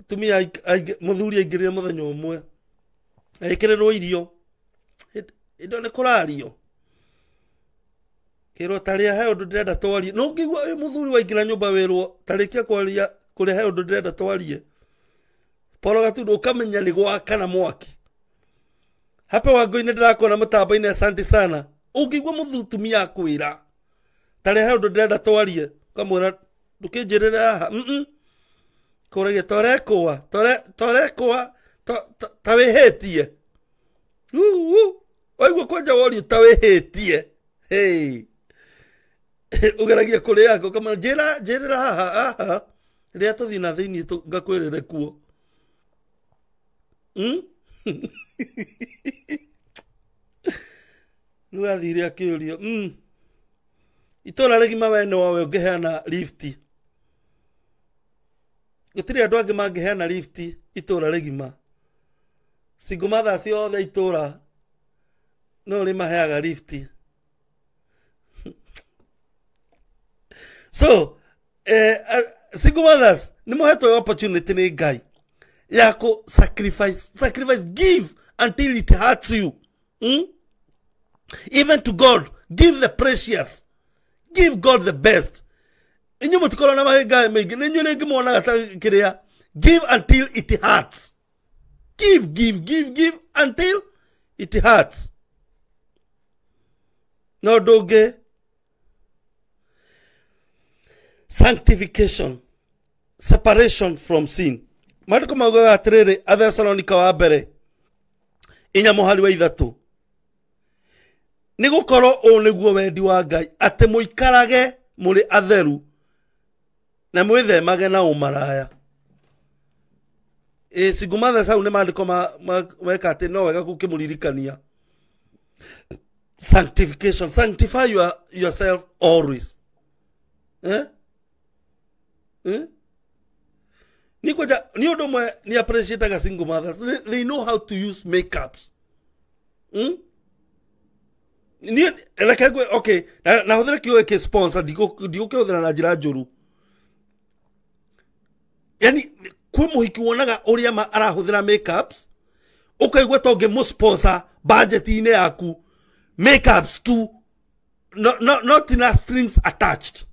tumia muthuri thuri aingä rä mwe agäkererwo irio ndo nä kå rario kä rwo tarä a he å ndå ndä renda twarie no ngä igua wä må thuri waingä nyå mba wä rwo tarä kia kwaria kå rä he å ndå ndä renda twarie poro gatundu å kamenya nä gwakana mwaki hape wangå-inä ndä rakuona må tambo-inä asanti sana å ngä igua må thutumia akwä ra tarä he å ndå ndä renda twarie kamwä ra ndå kä njä rä re haha kå ragia torekåa torekåa ta wihĩtie oigua kwanja worio ta wihĩtie (laughs) ugeragia kama njä rä ra haha a tå thiä na rä ngakwĩrĩre kuo rĩu hmm? (laughs) athire akĩũrio hmm. itũra rĩgima wee nĩ wowe ũngĩheana lifti gũtirĩ andũ angĩ itå ra rä gima cingũmatha ciothe itũra no rĩ maheaga rifti so eh, uh, eh, single mothers nä mohetwo opportunity nä ngai ya kå sacrifice sacrifice give until it hurts you hmm? even to god give the precious give god the best inyuĩ mũtikorwo na mahĩnga maingĩ nĩ inyuĩ rĩngĩ monaga ta kĩrĩa give until it hurts give, give, give, give until it hurts. No doge, sanctification, separation from sin. Mariko atrere. Adha athesalonika wa mbere inya mohali wa idhatu. nä gå korwo å nä guo wendi wa ngai atä må ikarage atheru na mwä themage na å ä cigumathe cau nä mandäko weka atä no wega gå kä må ririkania sanctification sanctify your, yourself always eh? eh? ni kwaja ni å mwe ni appreciate ga single mothers they, they know how to use makeups mm? Hm? ni reke ngwe okay na na huthire kiwe ke sponsor ndigo ndigo kiuthira na jira njuru yani kwä må hiki wonaga å rä a arahå thä ra å kaigua ta å ngä må banjeti-inä yaku tu no, no, not strings attached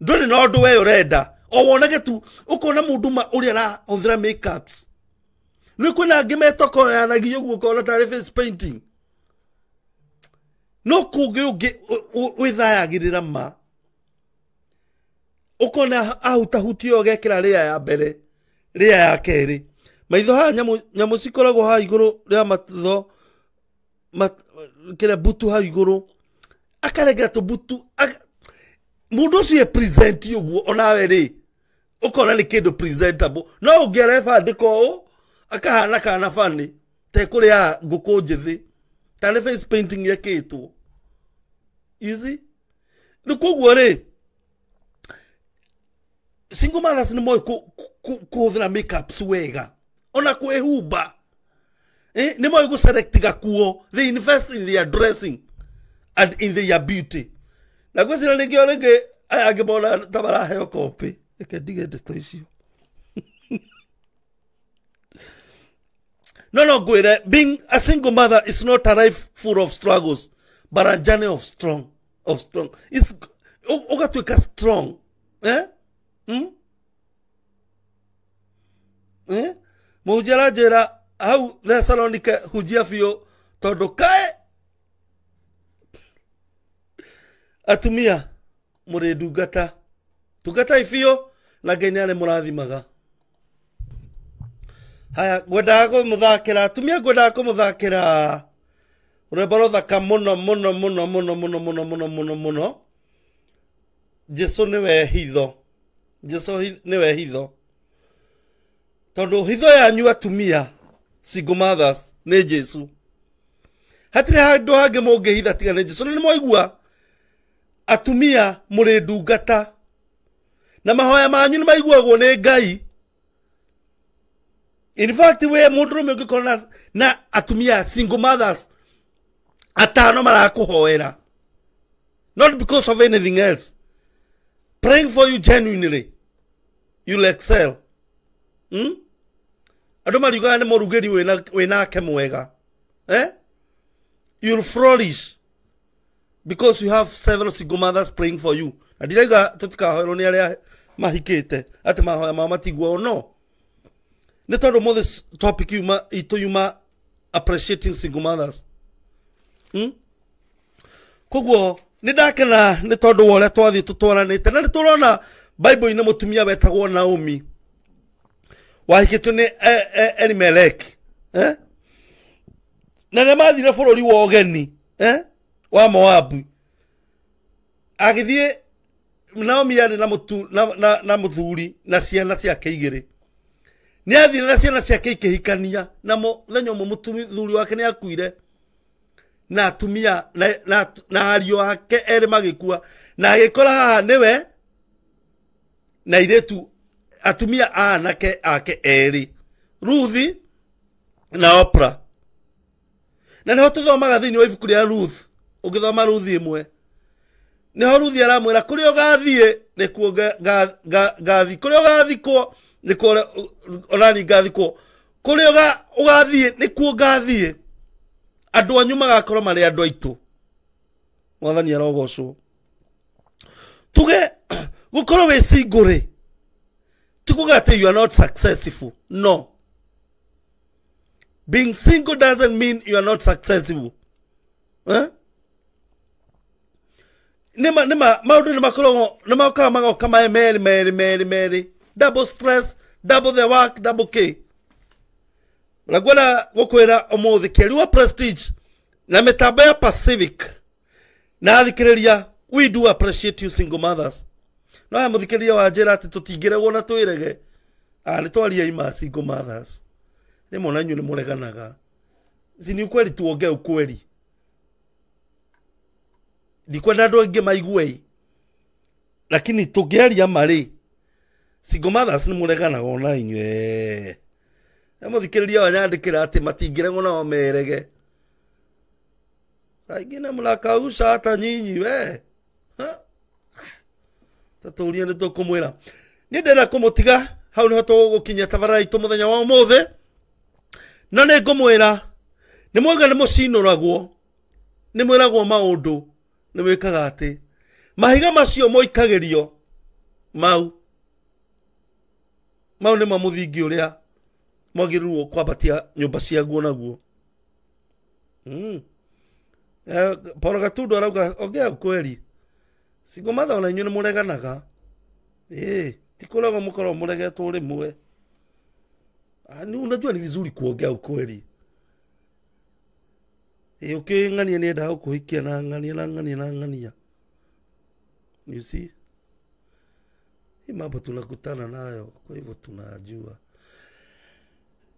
ndå na å ndå we å renda o wonage tu å kona må ndå ma å rä a arahå thä ra nä kwä na angä metokoyanagio guo kona tarä painting no kå ngä å ngä wä thayagä rä ra ma å kona ahutahutia å gekä ra rä ya mbere ria ya keri maitho haya nyamu cikoragwo ha iguru ria matho mat kira butu ha iguru akaregera tubutu ak, mundu ucio present onawe ri ukona ni kindu presentable no ungiarefa ndiko akahana kana fani tekuri ya nguku njithi kana face painting yakitwo you see ni koguo single mothers ni moĩ kuhuthira makeups wega ona kwihumba eh ni moyo guselect gakuo they invest in their dressing and in their beauty na gwicira ringi ringi aya angi mona ta maraheo kopi eke dige ndeto icio no no gwere being a single mother is not a life full of struggles but a journey of strong of strong it's ugatuika strong eh? mm? eh? maujala njira hau thesalonike hujia biå tondå kae atumia må rä ndungata tungatai biå na ngai nä arä må rathimaga haya ngwendaga kå må thakä ra atumia ngwendaga kå må thakä ra rwembo rũthaka mũno mũno mũno mũno mũno mũno mũno jesu nĩ we hitho jesu nĩ we hitho tondu hitho yanyu atumia single mothers ni jesu hatirä handå hangä må ngä hitha tiga nä jesu na nä mwaigua atumia må rä ndungata na mahoya manyu nä maiguagwo nä ngai in fact we må ndå rå me å ngä korwo na atumia single mothers atano marakå hoera not because of anything else praying for you genuinely you'll excel hmm? andå mariugaga nä morugeri rugä ri wä nake mwega eh? you'll flourish because you have several single mothers praying for you na ndiraiga tå tikahoerwo nä arä a mahikä te atä mahoya mao matiguo no nä tondå må thä topic yuma itå yuma appreciating single mothers hmm? koguo nä ndakena nä tondå wa å rä a twathiä tå twaranä te na nä tå rona bible-inä må tumia wetagwo naomi wahikitio nä e, e, Elimelek e? na nä mathire bå rå ri wa eh? wa Moabu agĩthiĩ Naomi yarĩ na mũtu na na, na mũthuri na ciana ciake rä nä athire na ciana ciake hikania na mũthenya ũmwe thuri wake nä akuire na atumia na, na, na ariũ ake erĩ magĩkua na kora haha we na tu atumia aanake ake eri ruthi na opra na nĩho tũthomaga thĩinĩ wa ibuku rĩa ruth thoma ruthi nä ho ruthi aramwĩra kũrĩa ũgathiĩ nĩkuo ngathi kũrĩa ũgathikwo nĩkuo onani ngathikwo gathiä nä kuo ngathiä andå anyu magakorwo marĩ andå aitå mwathani arogocwo tuge wä cingå rä Tukugate, you are not successful. No. Being single doesn't mean you are not successful. Huh? Eh? nima nima maudu nima kolongo nima kama mago kama meri meri meri meri double stress double the work double k nagwela gukwira umuthi keriwa prestige na metabaya pacific na athikiriria we do appreciate you single mothers no ya muthikeria wa njira ati tutingiragwo na twirege ari twaria imasi ngo mothers ni mona nyu ni mureganaga si ni ukweli tuongee ukweli ndikwenda andu aingi maigue lakini tugiaria mari single mothers ni mureganaga ona inyue ya muthikiriria wanyandikira ati matingiragwo nao merege saingine mulakausha ata nyinyi we huh? ta tuuria ni nä ni ndenda tiga hau niho kinya tabara må muthenya wa umuthi na ni ra ni mwega mwä ragwo ni ndå nä ni kaga atä mahiga macio rio mau mau nä thingi å rä a mwagä kwambatia nyå mba ciaguo naguo mm. eh, poro gatundo arauga ongea ona cigo mathona inyuĩ ah, nĩ mũreganaga ĩĩ ti kũregwo mũkorwo mũregetwo rĩmwe unajua ni vizuri kuongea ukweli e, uking'ania okay, niendaa hikia na ng'ania na ng'ania na ng'ania you see hii mambo tunakutana nayo kwa hivyo tunajua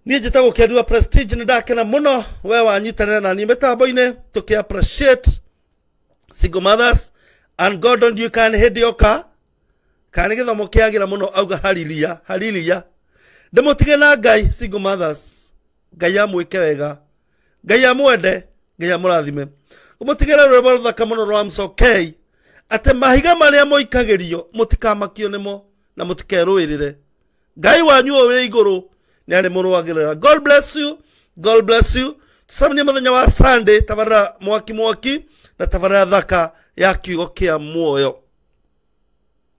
niä njä tagå kä andua nä ndakena må no we wanyitanä ra naniä mä tambo-inä tå kä mothers and god Gordon you can head your car kana githomo kiagira muno auga halilia halilia ndimutige na ngai single mothers ngai amwike wega ngai amwende ngai amurathime umutigire rwimbo ruthaka muno rwa mcokei ati mahiga maria moikagirio mutikamakio nimo na mutikerwirire ngai wanyu uri iguru ni ari murwagirira god bless you god bless you tucemanie muthenya wa sunday tavara mwaki mwaki na tavara thaka ya kiugo kia muoyo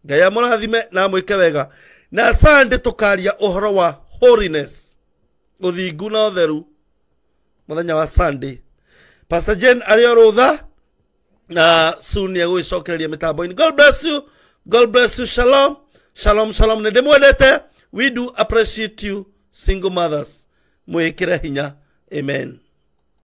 ngai amurathime na amwike wega na sande tukaria uhoro wa holiness uthingu na utheru muthenya wa sunday pastor jen ari o rutha na soon ni egũgĩcokereria mitambo in god bless you god bless you shalom shalom shalom nĩ ndĩmwendete we do appreciate you single mothers mwĩkĩre hinya amen